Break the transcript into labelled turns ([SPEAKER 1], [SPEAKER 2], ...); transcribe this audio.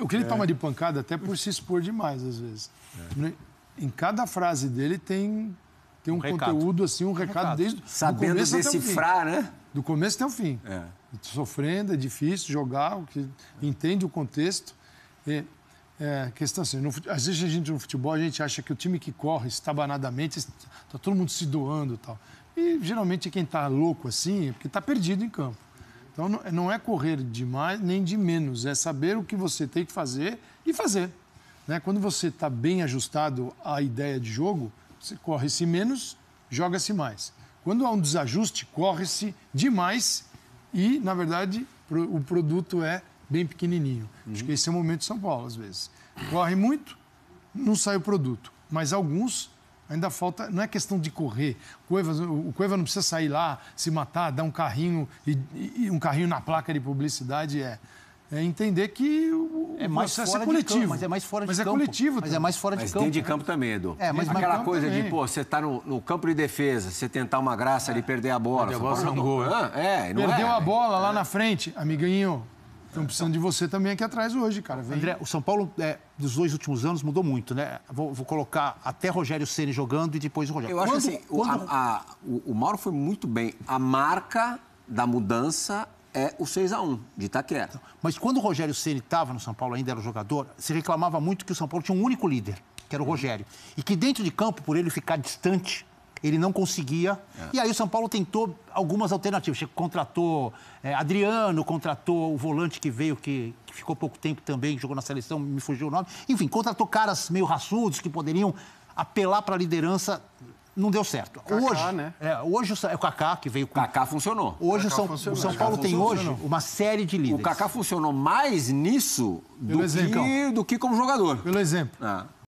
[SPEAKER 1] O que ele é. toma de pancada até por se expor demais, às vezes. É. Né? Em cada frase dele tem, tem um, um conteúdo, assim, um, um recado, desde Sabendo começo decifrar, né? Do começo até o fim. É. Sofrendo, é difícil jogar, que entende o contexto. E, é, questão assim, no, às vezes a gente no futebol a gente acha que o time que corre estabanadamente, está todo mundo se doando e tal. E geralmente quem está louco assim é porque está perdido em campo. Então não é correr de mais nem de menos, é saber o que você tem que fazer e fazer. Né? Quando você está bem ajustado à ideia de jogo, você corre-se menos, joga-se mais. Quando há um desajuste, corre-se demais e, na verdade, o produto é bem pequenininho. Uhum. Acho que esse é o momento de São Paulo, às vezes. Corre muito, não sai o produto. Mas alguns Ainda falta, não é questão de correr. O Cuevas, o Cueva não precisa sair lá, se matar, dar um carrinho e, e um carrinho na placa de publicidade é é entender que o é mais processo é fora é coletivo. Campo, mas é mais fora mas de é campo. Coletivo mas é mais fora de mas campo. Mas dentro de campo
[SPEAKER 2] também, Edu. É, mas Aquela coisa também. de, pô, você tá no, no, campo de defesa, você tentar uma graça ali, perder a bola. Perder a bola, não gol. É, é não Perdeu é. a
[SPEAKER 1] bola lá é. na frente, amiguinho, Estamos precisando de você também aqui atrás hoje, cara. Vem. André, o São Paulo, é, dos dois últimos anos, mudou muito, né? Vou, vou colocar até Rogério Ceni
[SPEAKER 2] jogando e depois o Rogério. Eu quando, acho assim, quando... a, a, o, o, Mauro foi muito bem. A marca da mudança é o 6 a 1 de Itaquera. Mas quando o Rogério Ceni estava no São Paulo, ainda era jogador, se reclamava muito que o São Paulo tinha um único líder, que era o Rogério. E que dentro de campo, por ele ficar distante ele não conseguia. É. E aí o São Paulo tentou algumas alternativas. Contratou é, Adriano, contratou o volante que veio, que, que ficou pouco tempo também, jogou na seleção, me fugiu o nome. Enfim, contratou caras meio raçudos que poderiam apelar para a liderança não deu certo. Cacá, hoje, né? é, hoje é o Kaká que veio com. Kaká funcionou. Hoje Cacá o São, funcionou. O São Paulo Cacá tem funcionou. hoje uma série de líderes. O Kaká funcionou mais nisso do que, do que, como jogador. Pelo exemplo. Ah.